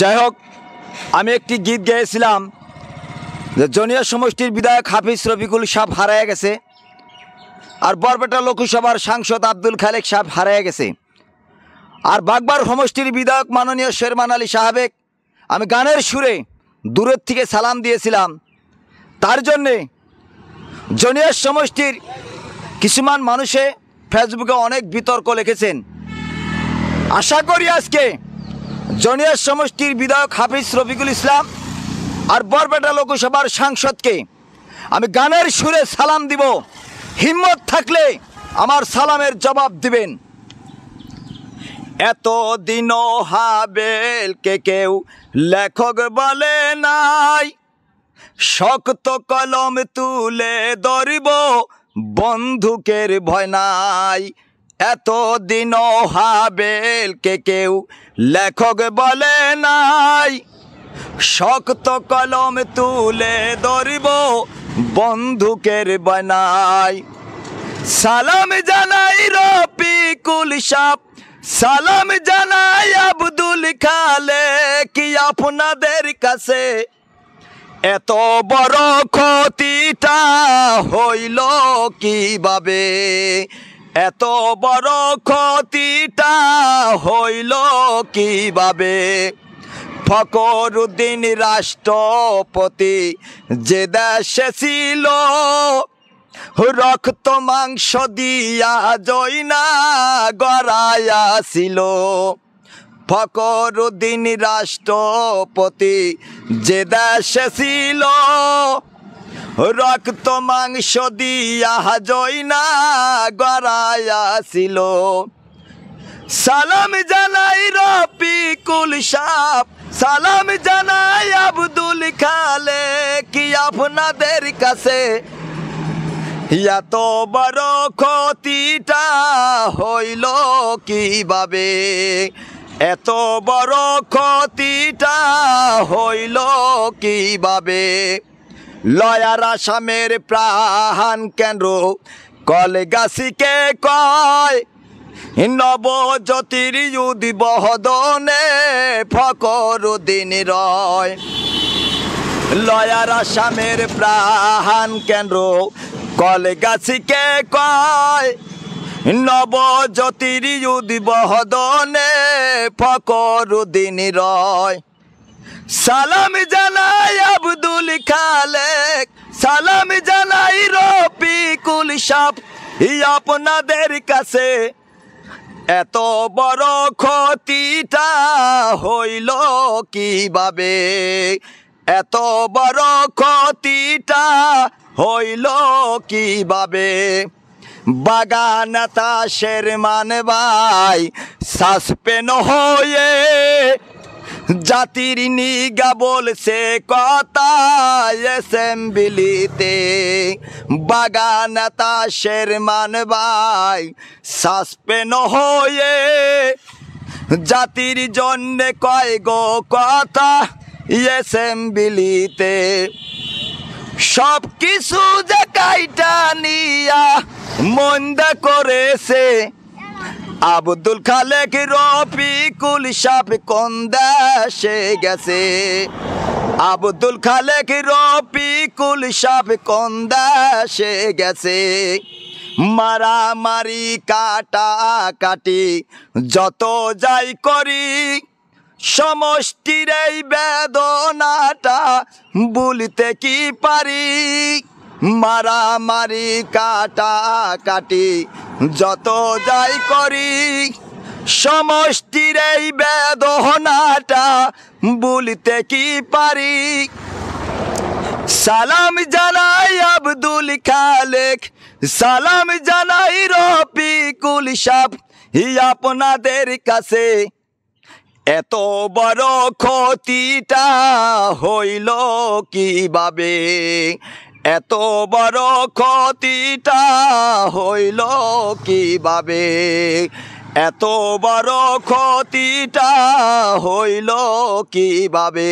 যাই হোক আমি একটি গীত গেয়েছিলাম যে জনীয় সমষ্টির বিধায়ক হাফিজ রফিকুল সাহ হারায় গেছে আর বরপেটা লোকসভার সাংসদ আব্দুল খালেক সাহ হারায় গেছে আর বাগবার সমষ্টির বিধায়ক মাননীয় শেরমান আলী সাহাবেক আমি গানের সুরে দূরের থেকে সালাম দিয়েছিলাম তার জন্যে জনিয়ার সমষ্টির কিছুমান মানুষে ফেসবুকে অনেক বিতর্ক লিখেছেন আশা করি আজকে জনিয়ার সমষ্টির বিধায়ক হাফিজ রফিকুল ইসলাম আর বরপেটা লোকসভার সাংসদকে আমি গানের সুরে সালাম দিব হিম্মত থাকলে আমার সালামের জবাব দিবেন এত দিন হাবেলকে কেউ লেখক বলে নাই শক্ত কলম তুলে ধরিব বন্ধুকের ভয় নাই এতদিন কে কেউ লেখক বলে নাই শক্ত কলম তুলে ধরব বন্ধুকের বানাই সালাম জানাই রফিকুল সাপ সালাম জানাই আব্দুল খালে কি আপনাদের কাছে এত বড় ক্ষতিটা হইল কিভাবে এত বড় ক্ষতিটা হইল কিভাবে ফকরুদ্দিন রাষ্ট্রপতি যে দেশে ছিল রক্ত মাংস দিয়া জয়না গড়াইয়াছিল ফকরুদ্দিন রাষ্ট্রপতি যে দেশে ছিল রক্ত মাংস দিয়া জয়না ছিল সালাম জানাই কুল সাপ সালাম জানাই আব্দুল খালে কি আপনাদের কাছে এত বড় ক্ষতিটা হইল কিভাবে এত বড় ক্ষতিটা হইল কিভাবে লয়ার আসামের প্রাণ কেন্দ্র কলগাছিকে কয় যদি বহদনে ফকর দিন রয় লয়ার আসামের প্রাণ কেন্দ্র কলগাছিকে কয় যদি বহদনে ফকর দিন রয় সালাম জানাই আব্দুল খালেক সালাম জানাই কুল সাপ আপনাদের কাছে এত বড় ক্ষতিটা হইল কিভাবে এত বড় ক্ষতিটা হইল কিভাবে বাগানতা শের মানে ভাই সাসপেন হয়ে জাতির নিগা বলছে কথা এসেম্বলিতে বাগানতা শেরমান ভাই সাসপেন হয়ে জাতির জন্যে কয় গো কথা এসেম্বলিতে সব কিছু যে কাইটা নিয়া মন্দা করেছে আবদুল খালেক কুল সাপ কোন দেশে গেছে আবদুল খালেক কুল সাপ কোন দেশে গেছে মারি কাটা কাটি যত যাই করি সমষ্টির এই বেদনাটা বলিতে কি পারি মারামারি কাটা কাটি যত যাই করি সমষ্টির এই বেদহনাটা বলিতে কি পারি সালাম জানাই আব্দুল খালেক সালাম জানাই রফিকুল সাহ আপনাদের কাছে এত বড় ক্ষতিটা হইল কিভাবে এত বড় ক্ষতিটা হইল কিভাবে এত বড় ক্ষতিটা হইল কিভাবে